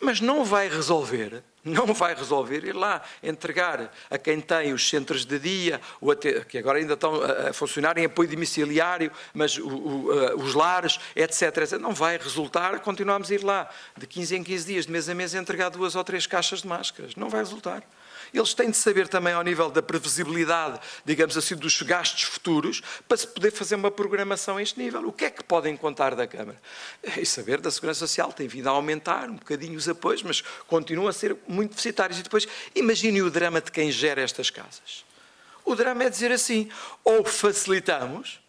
Mas não vai resolver, não vai resolver ir lá entregar a quem tem os centros de dia, até, que agora ainda estão a funcionar em apoio domiciliário, mas o, o, os lares, etc, etc. Não vai resultar continuarmos a ir lá de 15 em 15 dias, de mês a mês, a entregar duas ou três caixas de máscaras. Não vai resultar eles têm de saber também ao nível da previsibilidade, digamos assim, dos gastos futuros, para se poder fazer uma programação a este nível. O que é que podem contar da Câmara? E saber da Segurança Social tem vindo a aumentar um bocadinho os apoios, mas continuam a ser muito deficitários. E depois, imagine o drama de quem gera estas casas. O drama é dizer assim, ou facilitamos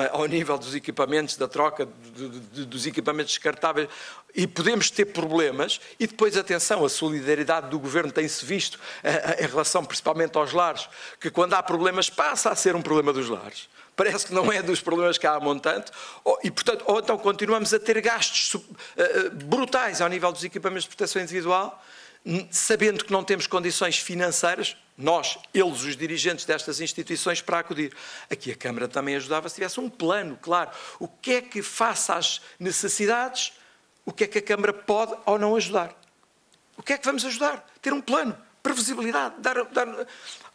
é? ao nível dos equipamentos, da troca de, de, dos equipamentos descartáveis, e podemos ter problemas, e depois, atenção, a solidariedade do governo tem-se visto eh, eh, em relação principalmente aos lares, que quando há problemas passa a ser um problema dos lares. Parece que não é dos problemas que há a montante, ou, e portanto, ou então continuamos a ter gastos eh, brutais ao nível dos equipamentos de proteção individual, sabendo que não temos condições financeiras nós, eles, os dirigentes destas instituições, para acudir. Aqui a Câmara também ajudava se tivesse um plano, claro. O que é que, face às necessidades, o que é que a Câmara pode ou não ajudar? O que é que vamos ajudar? Ter um plano, previsibilidade, dar, dar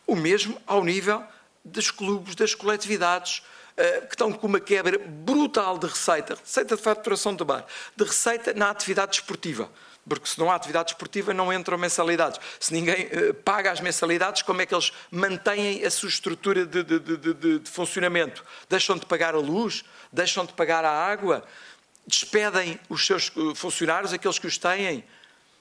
o mesmo ao nível dos clubes, das coletividades, eh, que estão com uma quebra brutal de receita, receita de faturação do bar, de receita na atividade desportiva. Porque se não há atividade esportiva não entram mensalidades. Se ninguém eh, paga as mensalidades, como é que eles mantêm a sua estrutura de, de, de, de funcionamento? Deixam de pagar a luz? Deixam de pagar a água? Despedem os seus eh, funcionários, aqueles que os têm?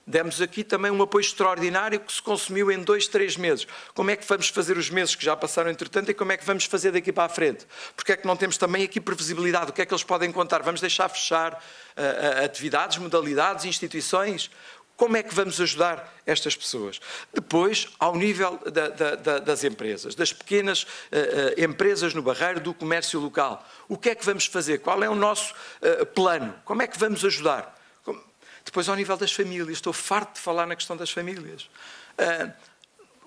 Demos aqui também um apoio extraordinário que se consumiu em dois, três meses. Como é que vamos fazer os meses que já passaram entretanto e como é que vamos fazer daqui para a frente? Porque é que não temos também aqui previsibilidade? O que é que eles podem contar? Vamos deixar fechar uh, atividades, modalidades, instituições? Como é que vamos ajudar estas pessoas? Depois, ao nível da, da, das empresas, das pequenas uh, uh, empresas no barreiro do comércio local, o que é que vamos fazer? Qual é o nosso plano? Como é que vamos ajudar? Depois, ao nível das famílias, estou farto de falar na questão das famílias. Uh,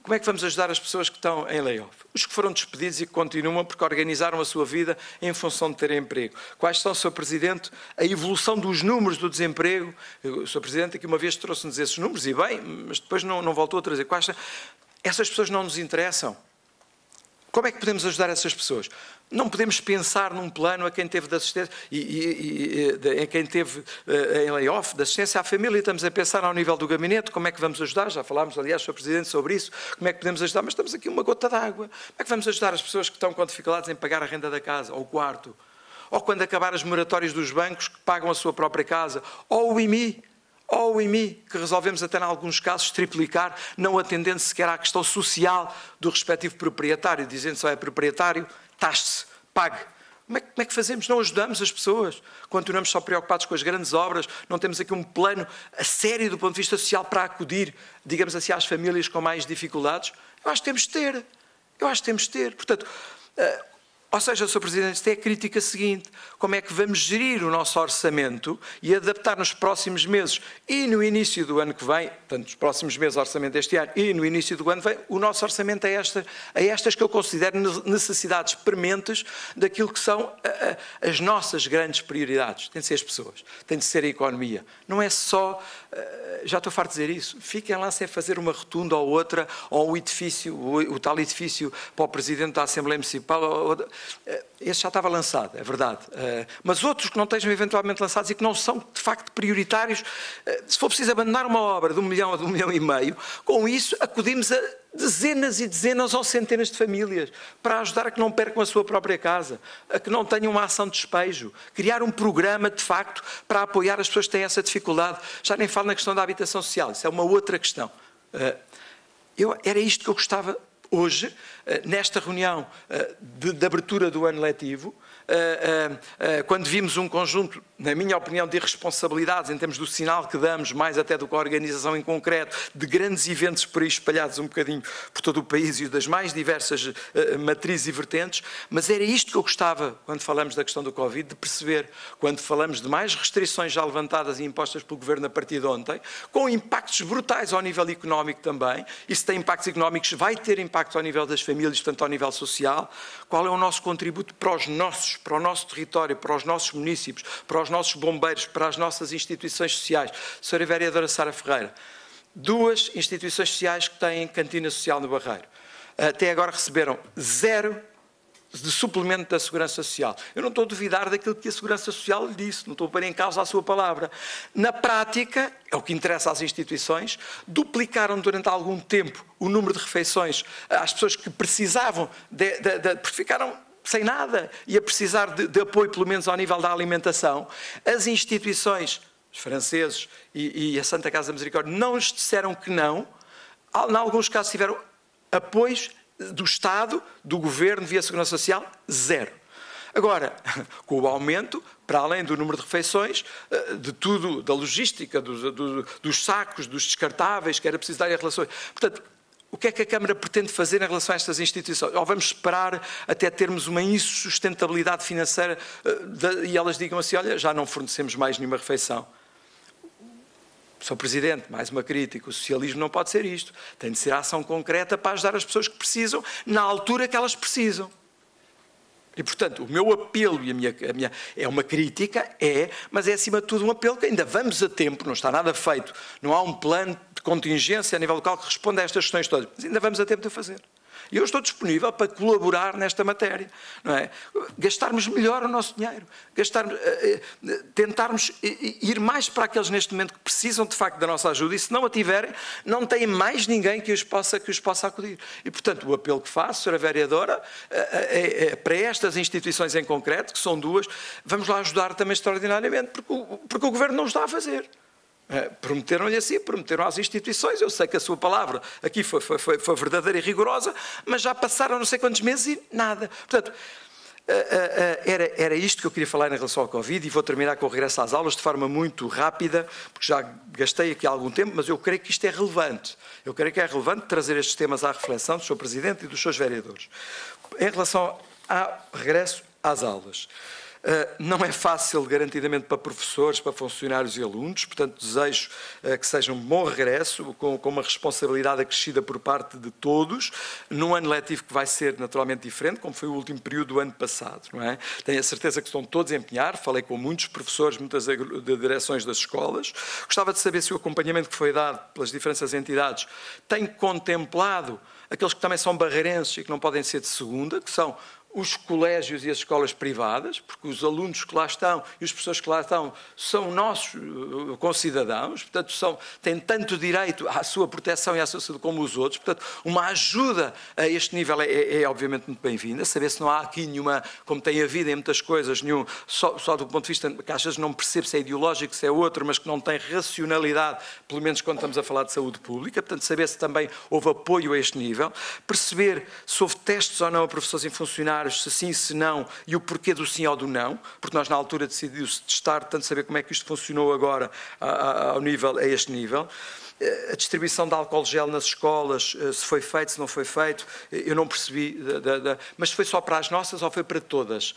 como é que vamos ajudar as pessoas que estão em layoff? Os que foram despedidos e que continuam porque organizaram a sua vida em função de terem emprego. Quais são, Sr. Presidente, a evolução dos números do desemprego? o Sr. Presidente aqui uma vez trouxe-nos esses números, e bem, mas depois não, não voltou a trazer. Quais são? Essas pessoas não nos interessam. Como é que podemos ajudar essas pessoas? Não podemos pensar num plano a quem teve de assistência e, e, e de, a quem teve uh, em layoff de assistência à família. Estamos a pensar ao nível do gabinete como é que vamos ajudar. Já falámos, aliás, Sr. Presidente, sobre isso. Como é que podemos ajudar? Mas estamos aqui uma gota d'água. Como é que vamos ajudar as pessoas que estão com dificuldades em pagar a renda da casa ou o quarto? Ou quando acabar as moratórias dos bancos que pagam a sua própria casa? Ou o IMI, ou o IMI, que resolvemos até, em alguns casos, triplicar, não atendendo sequer à questão social do respectivo proprietário, dizendo só é proprietário, taxe-se, pague. Como é, como é, que fazemos? Não ajudamos as pessoas. Continuamos só preocupados com as grandes obras, não temos aqui um plano a sério do ponto de vista social para acudir, digamos assim, às famílias com mais dificuldades. Eu acho que temos de ter. Eu acho que temos de ter. Portanto, eh, ou seja, Sr. Presidente, tem é a crítica seguinte: como é que vamos gerir o nosso orçamento e adaptar nos próximos meses e no início do ano que vem, portanto, nos próximos meses, orçamento deste ano e no início do ano que vem, o nosso orçamento a, é esta, a é estas que eu considero necessidades prementes daquilo que são a, a, as nossas grandes prioridades. Tem de ser as pessoas, tem de ser a economia. Não é só eh, já estou farto de dizer isso, fiquem lá sem fazer uma rotunda ou outra, ou o edifício, o, o tal edifício para o Presidente da Assembleia Municipal. Ou, ou, eh, esse já estava lançado, é verdade. Eh, mas outros que não estejam eventualmente lançados e que não são, de facto, prioritários, se for preciso abandonar uma obra de um milhão a de um milhão e meio, com isso acudimos a dezenas e dezenas ou centenas de famílias para ajudar a que não percam a sua própria casa, a que não tenham uma ação de despejo, criar um programa de facto para apoiar as pessoas que têm essa dificuldade. Já nem falo na questão da habitação social, isso é uma outra questão. Eh, eu, era isto que eu gostava hoje, eh, nesta reunião eh, de, de abertura do ano letivo, uh, uh, quando vimos um conjunto, na minha opinião, de irresponsabilidades em termos do sinal que damos, mais até do que a organização em concreto, de grandes eventos por aí espalhados um bocadinho por todo o país e das mais diversas uh, matrizes e vertentes, mas era isto que eu gostava, quando falamos da questão do Covid, de perceber, quando falamos de mais restrições já levantadas e impostas pelo Governo a partir de ontem, com impactos brutais ao nível económico também, e se tem impactos económicos, vai ter impactos ao nível das famílias, portanto ao nível social, qual é o nosso contributo para os nossos para o nosso território, para os nossos municípios, para os nossos bombeiros, para as nossas instituições sociais. Sra. Vereadora Sara Ferreira, duas instituições sociais que têm cantina social no Barreiro. Até agora receberam zero de suplemento da Segurança Social. Eu não estou a duvidar daquilo que a Segurança Social lhe disse, não estou a pôr em causa a sua palavra. Na prática, é o que interessa às instituições, duplicaram durante algum tempo o número de refeições às pessoas que precisavam, de, de, de, porque ficaram sem nada e a precisar de, de apoio, pelo menos ao nível da alimentação, as instituições, os franceses e, e a Santa Casa da Misericórdia, não lhes disseram que não. Em alguns casos tiveram apoios do Estado, do Governo, via Segurança Social, zero. Agora, com o aumento, para além do número de refeições, eh, de tudo, da logística, dos, dos, dos sacos, dos descartáveis, que era preciso dar em relação. Portanto, o que é que a Câmara pretende fazer em relação a estas instituições? Ou vamos esperar até termos uma insustentabilidade financeira eh, e elas digam assim: olha, já não fornecemos mais nenhuma refeição. Sr. Presidente, mais uma crítica: o socialismo não pode ser isto. Tem de ser ação concreta para ajudar as pessoas que precisam, na altura que elas precisam. E, portanto, o meu apelo e a minha, a minha, É uma crítica, é, mas é acima de tudo um apelo que ainda vamos a tempo, não está nada feito. Não há um plano contingência a nível local que responda a estas questões todas. Mas ainda vamos a tempo de fazer. E eu estou disponível para colaborar nesta matéria, não é? Gastarmos melhor o nosso dinheiro, gastarmos, eh, eh, tentarmos eh, ir mais para aqueles neste momento que precisam de facto da nossa ajuda e se não a tiverem, não tem mais ninguém que os possa, que os possa acudir. E portanto, o apelo que faço, Sra. Vereadora, é, é, para estas instituições em concreto, que são duas, vamos lá ajudar também extraordinariamente, porque o, porque o Governo não está a fazer. Eh, prometeram-lhe assim, prometeram às instituições. Eu sei que a sua palavra aqui foi, foi, foi, foi verdadeira e rigorosa, mas já passaram não sei quantos meses e nada. Portanto, eh, eh, era, era isto que eu queria falar em relação ao Covid e vou terminar com o regresso às aulas de forma muito rápida, porque já gastei aqui algum tempo, mas eu creio que isto é relevante. Eu creio que é relevante trazer estes temas à reflexão do Sr. Presidente e dos seus vereadores. Em relação ao regresso às aulas. Eh, não é fácil, garantidamente, para professores, para funcionários e alunos, portanto, desejo eh, que seja um bom regresso, com, uma responsabilidade acrescida por parte de todos, num ano letivo que vai ser naturalmente diferente, como foi o último período do ano passado, não é? Tenho a certeza que estão todos a empenhar, falei com muitos professores, muitas direções das escolas. Gostava de saber se o acompanhamento que foi dado pelas diferentes entidades tem contemplado aqueles que também são barreirenses e que não podem ser de segunda, que são os colégios e as escolas privadas, porque os alunos que lá estão e os professores que lá estão são nossos eh, concidadãos, portanto, são, têm tanto direito à sua proteção e à sua saúde como os outros. Portanto, uma ajuda a este nível é, é, é obviamente muito bem-vinda. Saber se não há aqui nenhuma, como tem havido em muitas coisas, nenhum, só, só do ponto de vista que às vezes não percebe se é ideológico, se é outro, mas que não tem racionalidade, pelo menos quando estamos a falar de saúde pública. Portanto, saber se também houve apoio a este nível. Perceber se houve testes ou não a professores e funcionários se sim, se não e o porquê do sim ou do não, porque nós na altura decidimos testar, tanto saber como é que isto funcionou agora a, ao nível, a este nível eh, a distribuição de álcool gel nas escolas, eh, se foi feito, se não foi feito, eh, eu não percebi, da, da, da, mas foi só para as nossas ou foi para todas?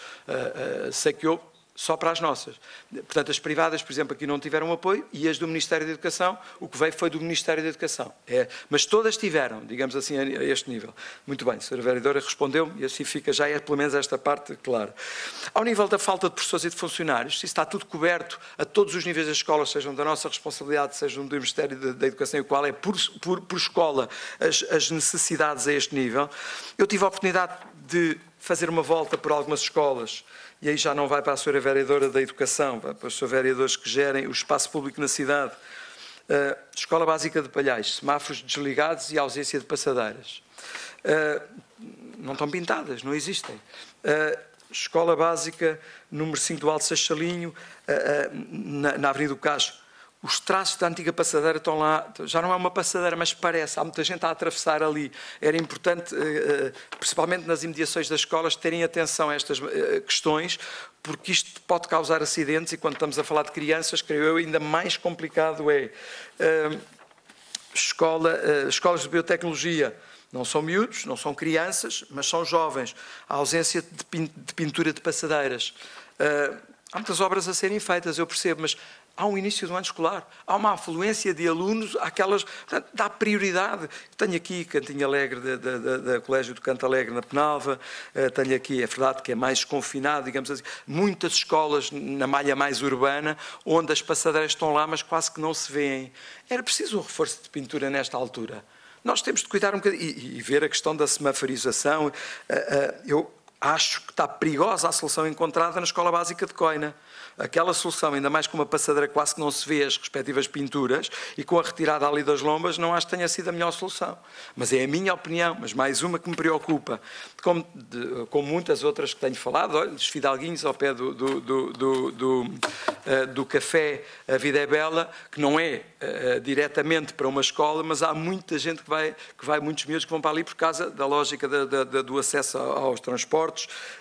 Uh, uh, sei que eu só para as nossas. Portanto, as privadas, por exemplo, aqui não tiveram apoio e as do Ministério da Educação, o que veio foi do Ministério da Educação. É, mas todas tiveram, digamos assim, a, este nível. Muito bem, a Sra. Vereadora respondeu e assim fica já, é, pelo menos, esta parte clara. Ao nível da falta de professores e de funcionários, se está tudo coberto a todos os níveis das escolas, sejam da nossa responsabilidade, sejam do Ministério da, da Educação, e qual é por, por, por escola as, as necessidades a este nível, eu tive a oportunidade de fazer uma volta por algumas escolas, e aí já não vai para a senhora vereadora da educação, vai para os seus vereadores que gerem o espaço público na cidade. Uh, escola básica de Palhais, semáforos desligados e ausência de passadeiras. Uh, não estão pintadas, não existem. Uh, escola básica número 5 do Alto Seixalinho, na, na Avenida do Casco, os traços da antiga passadeira estão lá, já não é uma passadeira, mas parece, há muita gente a atravessar ali. Era importante, eh, eh, principalmente nas imediações das escolas, terem atenção a estas eh, questões, porque isto pode causar acidentes e quando estamos a falar de crianças, creio eu, ainda mais complicado é. Escola, escolas de biotecnologia, não são miúdos, não são crianças, mas são jovens. A ausência de pintura de passadeiras. Há muitas obras a serem feitas, eu percebo, mas há um início do ano escolar, há uma afluência de alunos, aquelas, portanto, dá prioridade. Tenho aqui Cantinho Alegre, da, Colégio do Canto Alegre na Penalva, eh, tenho aqui, é verdade que é mais confinado, digamos assim, muitas escolas na malha mais urbana, onde as passadeiras estão lá, mas quase que não se vêem. Era preciso um reforço de pintura nesta altura. Nós temos de cuidar um bocadinho, e, e ver a questão da semaforização, eh, eh, eu acho que está perigosa a solução encontrada na Escola Básica de Coina. Aquela solução, ainda mais com uma passadeira quase que não se vê as respectivas pinturas e com a retirada ali das lombas, não acho que tenha sido a melhor solução. Mas é a minha opinião, mas mais uma que me preocupa. Como, de, como muitas outras que tenho falado, olha, os fidalguinhos ao pé do, do, do, do, uh, do café A Vida é Bela, que não é uh, diretamente para uma escola, mas há muita gente que vai, que vai, muitos miúdos que vão para ali por causa da lógica da, da, da, do acesso aos transportes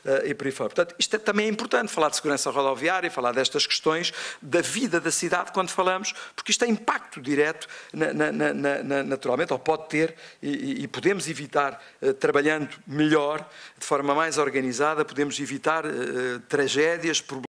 uh, e por aí fora. Portanto, isto é, também é importante, falar de segurança rodoviária, falar destas questões da vida da cidade quando falamos, porque isto tem impacto direto, na, na, na, naturalmente, ou pode ter, e, e podemos evitar, uh, trabalhando melhor, de forma mais organizada, podemos evitar uh, tragédias, problemas